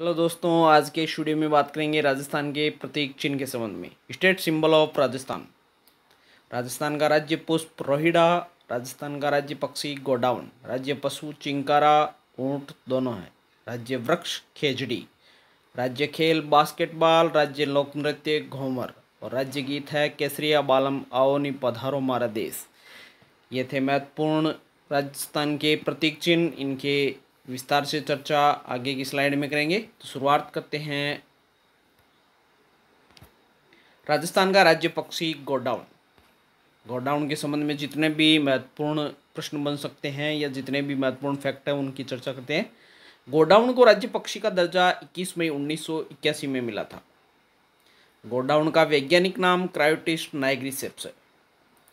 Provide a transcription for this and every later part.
hello दोस्तों आज के स्टूडियो में बात करेंगे राजस्थान के प्रतीक चिन्ह के संबंध में state symbol of Rajasthan Rajasthan का राज्य पुष्प रोहिड़ा राजस्थान का राज्य पक्षी गोडाउन राज्य पशु चिंकारा ऊंट दोनों हैं राज्य वृक्ष खेजड़ी राज्य खेल बास्केटबॉल राज्य लोक नृत्य घोमर और राज्य गीत है केसरिया बालम आओनी पधारो मारा देश ये थे महत्वपूर्ण राजस्थान के प्रतीक चिन्ह इनके विस्तार से चर्चा आगे की स्लाइड में करेंगे तो शुरुआत करते हैं राजस्थान का राज्य पक्षी गोडाउन गोडाउन के संबंध में जितने भी महत्वपूर्ण प्रश्न बन सकते हैं या जितने भी महत्वपूर्ण फैक्ट हैं उनकी चर्चा करते हैं गोडाउन को राज्य पक्षी का दर्जा 21 मई उन्नीस में मिला था गोडाउन का वैज्ञानिक नाम क्रायोटिस्ट नाइग्रीसेप्स है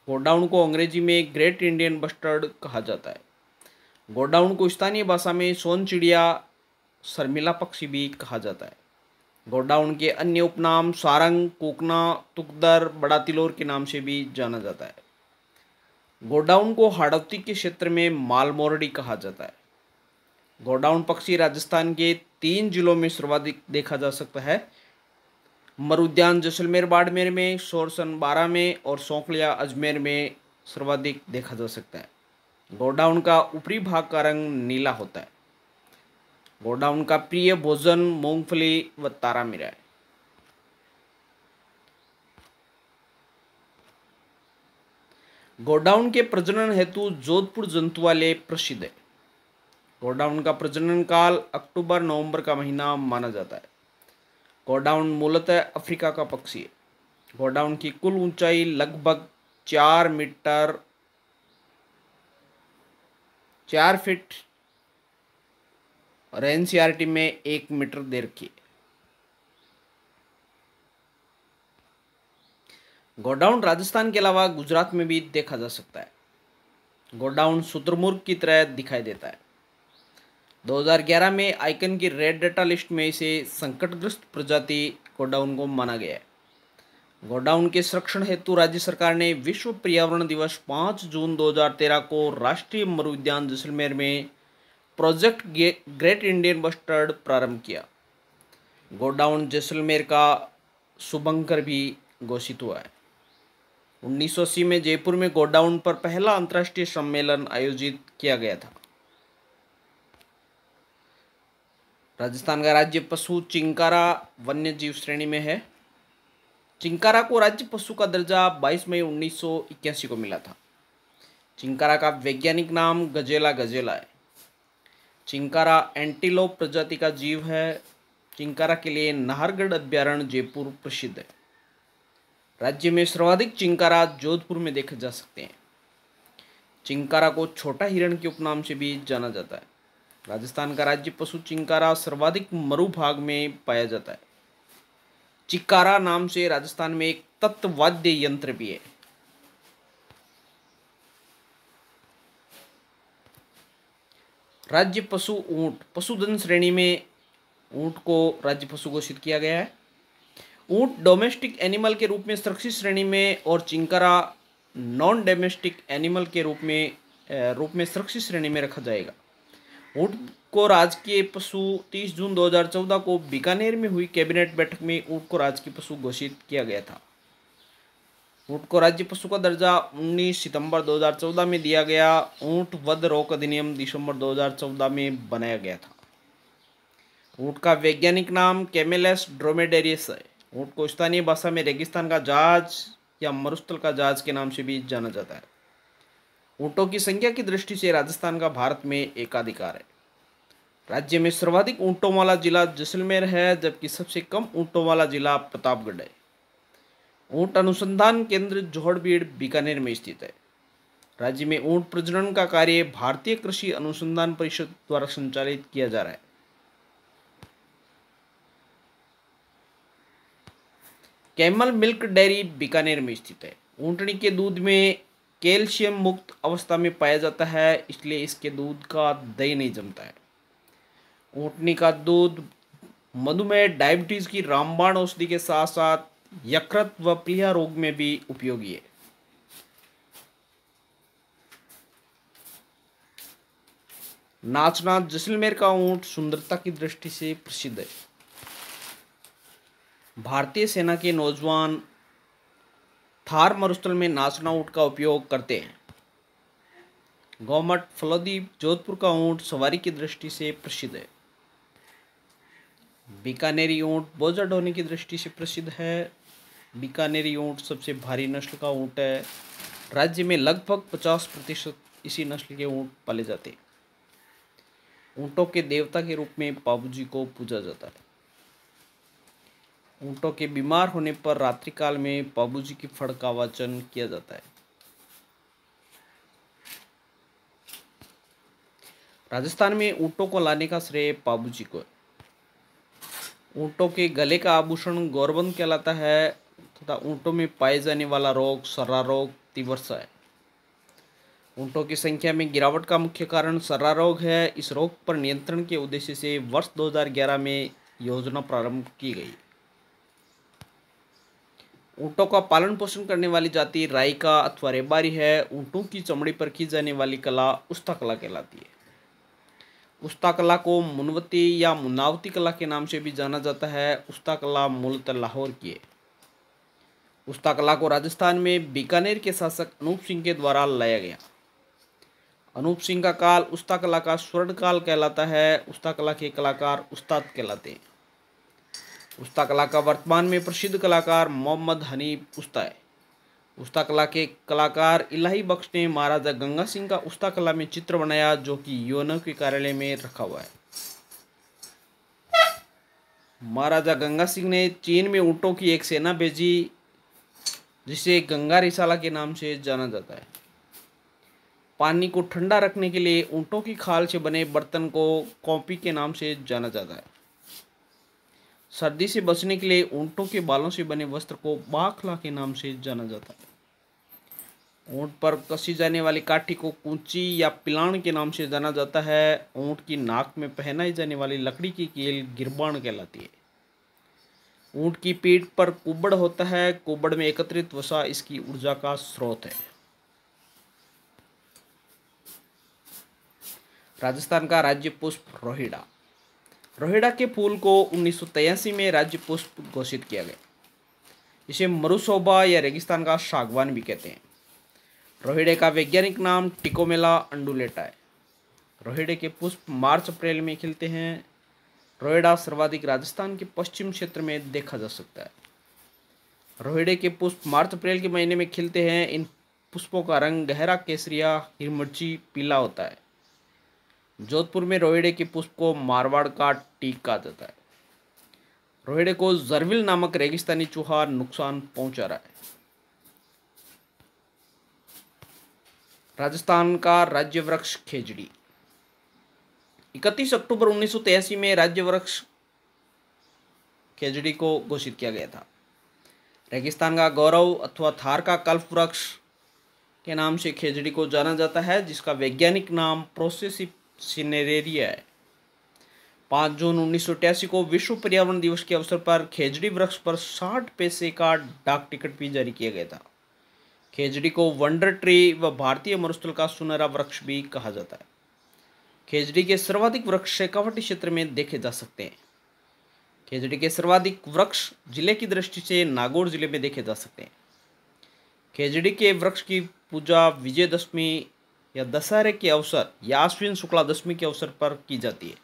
गोडाउन को अंग्रेजी में ग्रेट इंडियन बस्टर्ड कहा जाता है गोडाउन को स्थानीय भाषा में सोन चिड़िया शर्मिला पक्षी भी कहा जाता है गोडाउन के अन्य उपनाम सारंग कोकना तुकदर बड़ा तिलोर के नाम से भी जाना जाता है गोडाउन को हाड़ौती के क्षेत्र में मालमोरडी कहा जाता है गोडाउन पक्षी राजस्थान के तीन जिलों में सर्वाधिक देखा जा सकता है मरुद्यान जैसलमेर बाड़मेर में सोरसन बारा में और सौकलिया अजमेर में सर्वाधिक देखा जा सकता है गोडाउन का ऊपरी भाग का रंग नीला होता है गोडाउन का प्रिय भोजन मूंगफली व तारा मीरा है गोडाउन के प्रजनन हेतु जोधपुर वाले प्रसिद्ध है गोडाउन का प्रजनन काल अक्टूबर नवंबर का महीना माना जाता है गोडाउन मूलतः अफ्रीका का पक्षी है गोडाउन की कुल ऊंचाई लगभग चार मीटर चार फिट और एन में एक मीटर दे रखिए गोडाउन राजस्थान के अलावा गुजरात में भी देखा जा सकता है गोडाउन सूत्रमुर्ग की तरह दिखाई देता है 2011 में आइकन की रेड डेटा लिस्ट में इसे संकटग्रस्त प्रजाति गोडाउन को माना गया है गोडाउन के संरक्षण हेतु राज्य सरकार ने विश्व पर्यावरण दिवस 5 जून 2013 को राष्ट्रीय मरुद्यान जैसलमेर में प्रोजेक्ट ग्रेट इंडियन बस्टर्ड प्रारंभ किया गोडाउन जैसलमेर का शुभंकर भी घोषित हुआ है उन्नीस में जयपुर में गोडाउन पर पहला अंतर्राष्ट्रीय सम्मेलन आयोजित किया गया था राजस्थान का राज्य पशु चिंकारा वन्य जीव श्रेणी में है चिंकारा को राज्य पशु का दर्जा 22 मई उन्नीस को मिला था चिंकारा का वैज्ञानिक नाम गजेला गजेला है चिंकारा एंटीलोप प्रजाति का जीव है चिंकारा के लिए नाहरगढ़ अभ्यारण्य जयपुर प्रसिद्ध है राज्य में सर्वाधिक चिंकारा जोधपुर में देखे जा सकते हैं चिंकारा को छोटा हिरण के उपनाम से भी जाना जाता है राजस्थान का राज्य पशु चिंकारा सर्वाधिक मरुभाग में पाया जाता है चिकारा नाम से राजस्थान में एक तत्ववाद्य यंत्र भी है राज्य पशु ऊंट पशुधन श्रेणी में ऊंट को राज्य पशु घोषित किया गया है ऊंट डोमेस्टिक एनिमल के रूप में सुरक्षित श्रेणी में और चिंकारा नॉन डोमेस्टिक एनिमल के रूप में रूप में सुरक्षित श्रेणी में रखा जाएगा ऊंट को राजकीय पशु 30 जून 2014 को बीकानेर में हुई कैबिनेट बैठक में ऊंट को राजकीय पशु घोषित किया गया था ऊंट को राज्य पशु का दर्जा 19 सितंबर 2014 में दिया गया ऊंट वध रोक अधिनियम दिसंबर 2014 में बनाया गया था ऊंट का वैज्ञानिक नाम कैमेलस ड्रोमेडेरियस है ऊंट को स्थानीय भाषा में रेगिस्तान का जहाज या मरुस्थल का जहाज के नाम से भी जाना जाता है ऊँटों की संख्या की दृष्टि से राजस्थान का भारत में एकाधिकार है राज्य में सर्वाधिक ऊँटों वाला जिला जैसलमेर है जबकि सबसे कम ऊँटों वाला जिला प्रतापगढ़ है ऊँट अनुसंधान केंद्र जोहड़बीड़ बीकानेर में स्थित है राज्य में ऊँट प्रजनन का कार्य भारतीय कृषि अनुसंधान परिषद द्वारा संचालित किया जा रहा है कैमल मिल्क डेयरी बीकानेर में स्थित है ऊँटनी के दूध में कैल्शियम मुक्त अवस्था में पाया जाता है इसलिए इसके दूध का दही नहीं जमता है ऊँटनी का दूध मधुमेह डायबिटीज़ की रामबाण औषधि के साथ साथ यकृत व प्लिया रोग में भी उपयोगी है नाचनाथ जैसलमेर का ऊंट सुंदरता की दृष्टि से प्रसिद्ध है भारतीय सेना के नौजवान थार मरुस्थल में नाचना ऊँट का उपयोग करते हैं गौमठ फलोदीप जोधपुर का ऊँट सवारी की दृष्टि से प्रसिद्ध है बीकानेरी ऊँट बोझा ढोने की दृष्टि से प्रसिद्ध है बीकानेरी ऊँट सबसे भारी नस्ल का ऊँट है राज्य में लगभग पचास प्रतिशत इसी नस्ल के ऊँट पाले जाते हैं ऊँटों के देवता के रूप में बाबू जी को पूजा जाता है ऊँटों के बीमार होने पर रात्रि काल में बाबूजी की फड़ का वाचन किया जाता है राजस्थान में ऊँटों को लाने का श्रेय बाबूजी को है ऊँटों के गले का आभूषण गौरबंद कहलाता है तथा ऊँटों में पाए जाने वाला रोग सर्रा रोग तीव्रसा है ऊँटों की संख्या में गिरावट का मुख्य कारण सर्रा रोग है इस रोग पर नियंत्रण के उद्देश्य से वर्ष 2011 में योजना प्रारंभ की गई ऊँटों का पालन पोषण करने वाली जाति रायका अथवा रेबारी है ऊँटों की चमड़ी पर की जाने वाली कला उस्ता कला कहलाती है उस्ता कला को मुनवती या मुनावती कला के नाम से भी जाना जाता है उस्ता कला मूलतः लाहौर की है उस्ता कला को राजस्थान में बीकानेर के शासक अनूप सिंह के द्वारा लाया गया अनूप सिंह का काल उस्ता कला का स्वर्ण काल कहलाता है उस्ता कला के कलाकार उस्ताद कहलाते हैं उस्ता कला का वर्तमान में प्रसिद्ध कलाकार मोहम्मद हनीफ उस्ता है उस्ता कला के कलाकार इलाही बख्श ने महाराजा गंगा सिंह का उस्ता कला में चित्र बनाया जो कि योनो के कार्यालय में रखा हुआ है महाराजा गंगा सिंह ने चीन में ऊँटों की एक सेना भेजी जिसे गंगा रिसाला के नाम से जाना जाता है पानी को ठंडा रखने के लिए ऊँटों की खाल से बने बर्तन को कॉपी के नाम से जाना जाता है सर्दी से बचने के लिए ऊँटों के बालों से बने वस्त्र को बाखला के नाम से जाना जाता है ऊँट पर कसी जाने वाली काठी को कुंची या पिलाण के नाम से जाना जाता है ऊँट की नाक में पहनाई जाने वाली लकड़ी की केल गिरबाण कहलाती है ऊँट की पीठ पर कुबड़ होता है कुबड़ में एकत्रित वसा इसकी ऊर्जा का स्रोत है राजस्थान का राज्य पुष्प रोहिड़ा रोहिड़ा के फूल को उन्नीस में राज्य पुष्प घोषित किया गया इसे मरुशोभा या रेगिस्तान का शागवान भी कहते हैं रोहिड़े का वैज्ञानिक नाम टिकोमेला अंडुलेटा है रोहिड़े के पुष्प मार्च अप्रैल में खिलते हैं रोहिड़ा सर्वाधिक राजस्थान के पश्चिम क्षेत्र में देखा जा सकता है रोहिड़े के पुष्प मार्च अप्रैल के महीने में खिलते हैं इन पुष्पों का रंग गहरा केसरिया हिरमर्ची पीला होता है जोधपुर में रोहिड़े की पुष्प को मारवाड़ का टीक कहा जाता है रोहिड़े को जरविल नामक रेगिस्तानी चूहा नुकसान पहुंचा रहा है राजस्थान का राज्य वृक्ष खेजड़ी इकतीस अक्टूबर उन्नीस में राज्य वृक्ष खेजड़ी को घोषित किया गया था रेगिस्तान का गौरव अथवा थार का कल्प वृक्ष के नाम से खेजड़ी को जाना जाता है जिसका वैज्ञानिक नाम प्रोसेसिप सिनेरेरिया है पाँच जून उन्नीस को विश्व पर्यावरण दिवस के अवसर पर खेजड़ी वृक्ष पर साठ पैसे का डाक टिकट भी जारी किया गया था खेजड़ी को वंडर ट्री व भारतीय मरुस्थल का सुनहरा वृक्ष भी कहा जाता है खेजड़ी के सर्वाधिक वृक्ष शेखावटी क्षेत्र में देखे जा सकते हैं खेजड़ी के सर्वाधिक वृक्ष जिले की दृष्टि से नागौर जिले में देखे जा सकते हैं खेजड़ी के वृक्ष की पूजा विजयदशमी या दशहरे के अवसर या अश्विन शुक्ला दशमी के अवसर पर की जाती है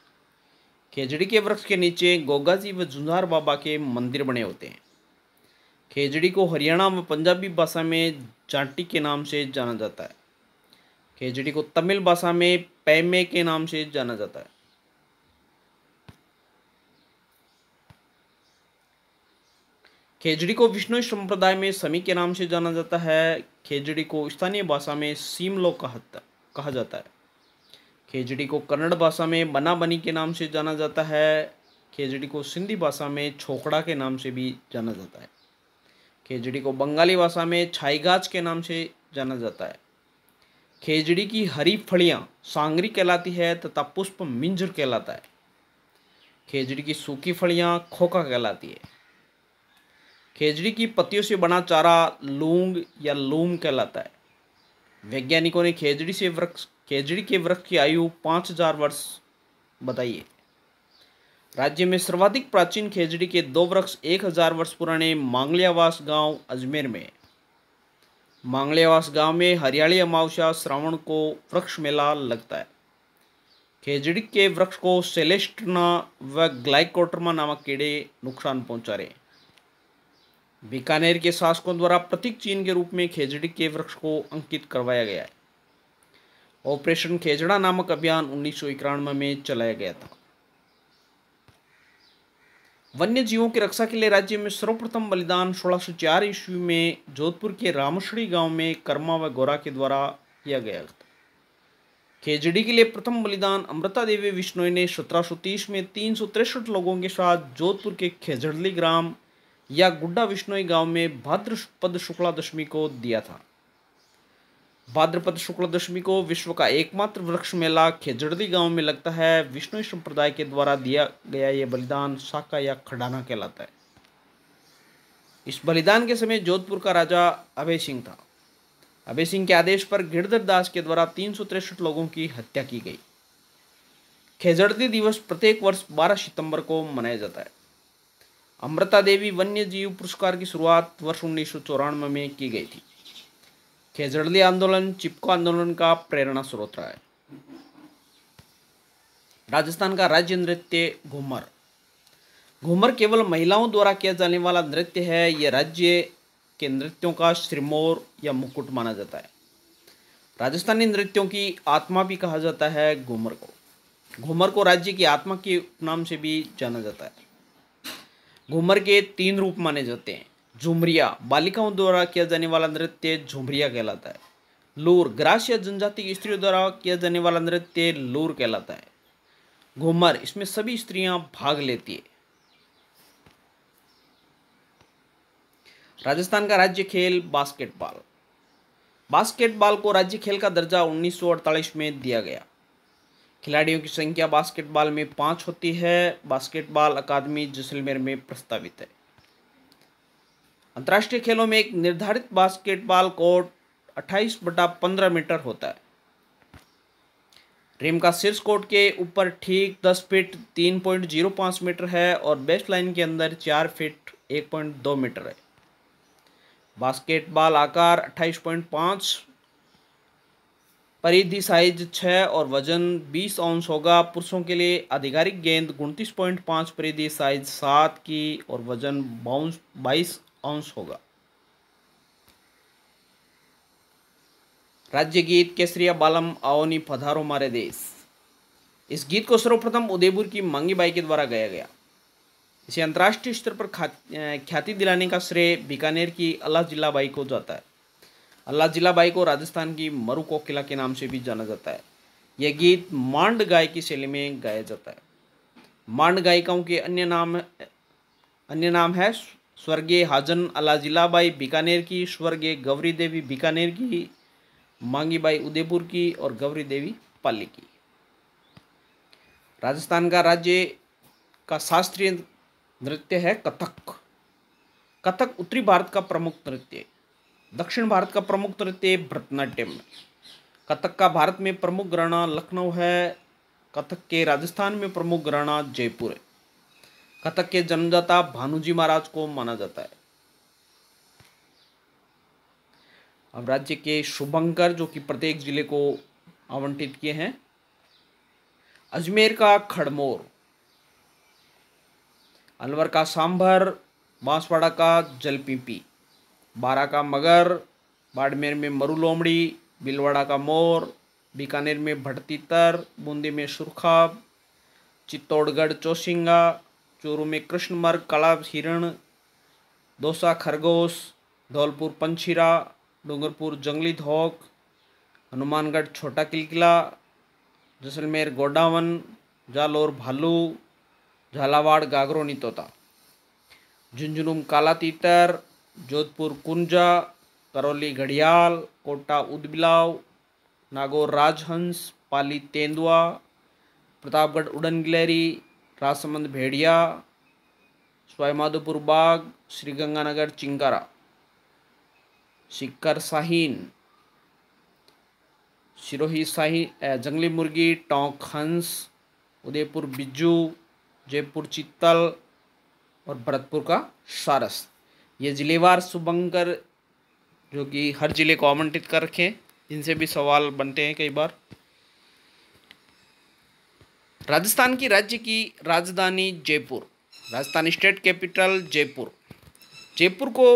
खेजड़ी के वृक्ष के नीचे गोगा जी व जुंझार बाबा के मंदिर बने होते हैं खेजड़ी को हरियाणा व पंजाबी भाषा में जाटी के नाम से जाना जाता है खेजड़ी को तमिल भाषा में पैमे के नाम से जाना जाता है खेजड़ी को विष्णु संप्रदाय में समी के नाम से जाना जाता है खेजड़ी को स्थानीय भाषा में सीमलो कहता कहा जाता है खेजड़ी को कन्नड़ भाषा में बना बनी के नाम से जाना जाता है खेजड़ी को सिंधी भाषा में छोकड़ा के नाम से भी जाना जाता है खेजड़ी को बंगाली भाषा में छाईगाज के नाम से जाना जाता है खेजड़ी की हरी फलियाँ सांगरी कहलाती है तथा पुष्प मिंजर कहलाता है खेजड़ी की सूखी फलियाँ खोखा कहलाती है खेजड़ी की पत्तियों से बना चारा लूंग या लूम कहलाता है वैज्ञानिकों ने खेजड़ी से वृक्ष खेजड़ी के वृक्ष की आयु पाँच हजार वर्ष बताई है राज्य में सर्वाधिक प्राचीन खेजड़ी के दो वृक्ष एक हजार वर्ष पुराने मांगलियावास गांव अजमेर में मांगलियावास गांव में हरियाली अमावस्या श्रावण को वृक्ष मेला लगता है खेजड़ी के वृक्ष को सेलेस्टना व ग्लाइकोटरमा नामक कीड़े नुकसान पहुंचा रहे हैं बीकानेर के शासकों द्वारा प्रतीक चिन्ह के रूप में खेजड़ी के वृक्ष को अंकित करवाया गया है ऑपरेशन खेजड़ा नामक अभियान उन्नीस में चलाया गया था वन्य जीवों की रक्षा के लिए राज्य में सर्वप्रथम बलिदान सोलह सौ चार ईस्वी में जोधपुर के रामश्री गांव में कर्मा व गोरा के द्वारा किया गया था खेजड़ी के लिए प्रथम बलिदान अमृता देवी विष्णोई ने सत्रह में तीन लोगों के साथ जोधपुर के खेजड़ली ग्राम या गुड्डा विष्णोई गांव में भाद्रपद शुक्ला दशमी को दिया था भाद्रपद शुक्ला दशमी को विश्व का एकमात्र वृक्ष मेला खेजड़ी गांव में लगता है विष्णु संप्रदाय के द्वारा दिया गया यह बलिदान साका या खडाना कहलाता है इस बलिदान के समय जोधपुर का राजा अभय सिंह था अभय सिंह के आदेश पर गिरधर दास के द्वारा तीन लोगों की हत्या की गई खेजड़ती दिवस प्रत्येक वर्ष 12 सितंबर को मनाया जाता है अमृता देवी वन्य जीव पुरस्कार की शुरुआत वर्ष उन्नीस में की गई थी खेजड़ली आंदोलन चिपको आंदोलन का प्रेरणा स्रोत रहा है राजस्थान का राज्य नृत्य घूमर घूमर केवल महिलाओं द्वारा किया जाने वाला नृत्य है यह राज्य के नृत्यों का श्रीमोर या मुकुट माना जाता है राजस्थानी नृत्यों की आत्मा भी कहा जाता है घूमर को घूमर को राज्य की आत्मा के नाम से भी जाना जाता है घूमर के तीन रूप माने जाते हैं झुमरिया बालिकाओं द्वारा किया जाने वाला नृत्य झुमरिया कहलाता है लूर ग्रास या जनजाति की स्त्रियों द्वारा किया जाने वाला नृत्य लूर कहलाता है घूमर इसमें सभी स्त्रियां भाग लेती है राजस्थान का राज्य खेल बास्केटबॉल बास्केटबॉल को राज्य खेल का दर्जा 1948 में दिया गया खिलाड़ियों की संख्या बास्केटबॉल में पाँच होती है बास्केटबॉल अकादमी जैसलमेर में प्रस्तावित है अंतर्राष्ट्रीय खेलों में एक निर्धारित बास्केटबॉल कोर्ट 28 बटा 15 मीटर होता है रिम का शीर्ष कोर्ट के ऊपर ठीक 10 फीट 3.05 मीटर है और बेस्ट लाइन के अंदर 4 फीट 1.2 मीटर है बास्केटबॉल आकार 28.5 पॉइंट परिधि साइज छः और वजन बीस औंस होगा पुरुषों के लिए आधिकारिक गेंद उनतीस पॉइंट पाँच परिधि साइज सात की और वजन बाउंस बाईस औंस होगा राज्य गीत केसरिया बालम आवनी पधारो मारे देश इस गीत को सर्वप्रथम उदयपुर की मांगी बाई के द्वारा गाया गया इसे अंतर्राष्ट्रीय स्तर पर ख्याति दिलाने का श्रेय बीकानेर की अल्लाह जिला बाई को जाता है अल्लाह बाई को राजस्थान की मरु कोकिला किला के नाम से भी जाना जाता है यह गीत मांड गाय की शैली में गाया जाता है मांड गायिकाओं के अन्य नाम अन्य नाम है स्वर्गीय हाजन अला बाई बीकानेर की स्वर्गीय गौरी देवी बीकानेर की मांगी बाई उदयपुर की और गौरी देवी पाली की राजस्थान का राज्य का शास्त्रीय नृत्य है कथक कथक उत्तरी भारत का प्रमुख नृत्य है दक्षिण भारत का प्रमुख नृत्य तो भरतनाट्यम कथक का भारत में प्रमुख घराना लखनऊ है कथक के राजस्थान में प्रमुख घराना जयपुर है कथक के जन्मदाता भानुजी महाराज को माना जाता है अब राज्य के शुभंकर जो कि प्रत्येक जिले को आवंटित किए हैं अजमेर का खड़मोर अलवर का सांभर बांसवाड़ा का जलपीपी बारा का मगर बाड़मेर में मरु लोमड़ी बिलवाड़ा का मोर बीकानेर में भटतीतर बूंदी में सुरखाब चित्तौड़गढ़ चौसिंगा चूरू में कृष्णमर्ग काला हिरण दोसा खरगोश धौलपुर पंछीरा डूंगरपुर जंगली धोक हनुमानगढ़ छोटा किलकिला जैसलमेर गोडावन जालोर भालू झालावाड़ गागरोनी तोता झुंझुनूम काला तीतर जोधपुर कुंजा करौली घड़ियाल कोटा उदबिलाव नागौर राजहंस पाली तेंदुआ प्रतापगढ़ उड़न गिलहरी राजसमंद भेड़िया स्वाईमाधोपुर बाग श्रीगंगानगर चिंगारा चिंकारा शिकर साहीन सिरोही साही जंगली मुर्गी टोंक हंस उदयपुर बिजू जयपुर चित्तल और भरतपुर का सारस ये ज़िलेवार शुभंकर जो कि हर ज़िले को आवंटित कर रखे इनसे भी सवाल बनते हैं कई बार राजस्थान की राज्य की राजधानी जयपुर राजस्थान स्टेट कैपिटल जयपुर जयपुर को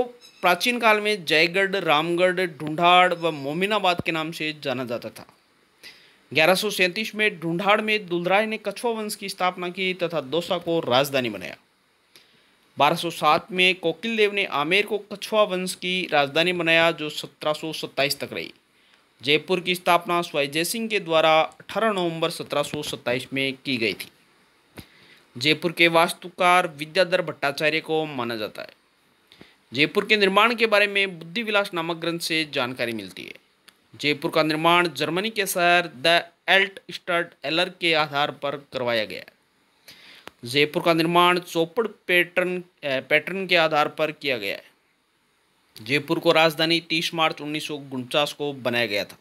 प्राचीन काल में जयगढ़ रामगढ़ ढूंढाड़ व मोमिनाबाद के नाम से जाना जाता था ग्यारह में ढूंढाड़ में दुलराय ने कछवा वंश की स्थापना की तथा दोसा को राजधानी बनाया 1207 में कोकिल देव ने आमेर को कछुआ वंश की राजधानी बनाया जो 1727 तक रही जयपुर की स्थापना स्वाई जय सिंह के द्वारा 18 नवंबर 1727 में की गई थी जयपुर के वास्तुकार विद्याधर भट्टाचार्य को माना जाता है जयपुर के निर्माण के बारे में बुद्धिविलास नामक ग्रंथ से जानकारी मिलती है जयपुर का निर्माण जर्मनी के शहर द एल्ट स्टर्ट एलर के आधार पर करवाया गया जयपुर का निर्माण चौपड़ पैटर्न पैटर्न के आधार पर किया गया है जयपुर को राजधानी 30 मार्च उन्नीस को बनाया गया था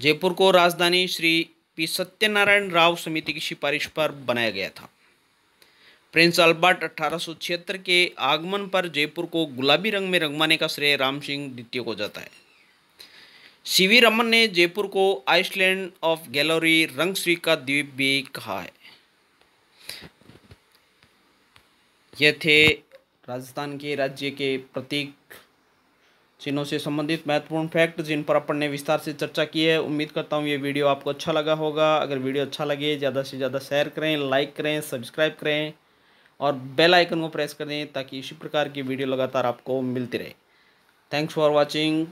जयपुर को राजधानी श्री पी सत्यनारायण राव समिति की सिफारिश पर बनाया गया था प्रिंस अल्बर्ट अठारह के आगमन पर जयपुर को गुलाबी रंग में रंगवाने का श्रेय राम सिंह द्वितीय को जाता है सीवी रमन ने जयपुर को आइसलैंड ऑफ गैलोरी रंगश्री का द्वीप भी कहा है ये थे राजस्थान के राज्य के प्रतीक चिन्हों से संबंधित महत्वपूर्ण फैक्ट जिन पर अपन ने विस्तार से चर्चा की है उम्मीद करता हूँ ये वीडियो आपको अच्छा लगा होगा अगर वीडियो अच्छा लगे ज़्यादा से ज़्यादा शेयर करें लाइक करें सब्सक्राइब करें और बेल आइकन को प्रेस करें ताकि इसी प्रकार की वीडियो लगातार आपको मिलती रहे थैंक्स फॉर वॉचिंग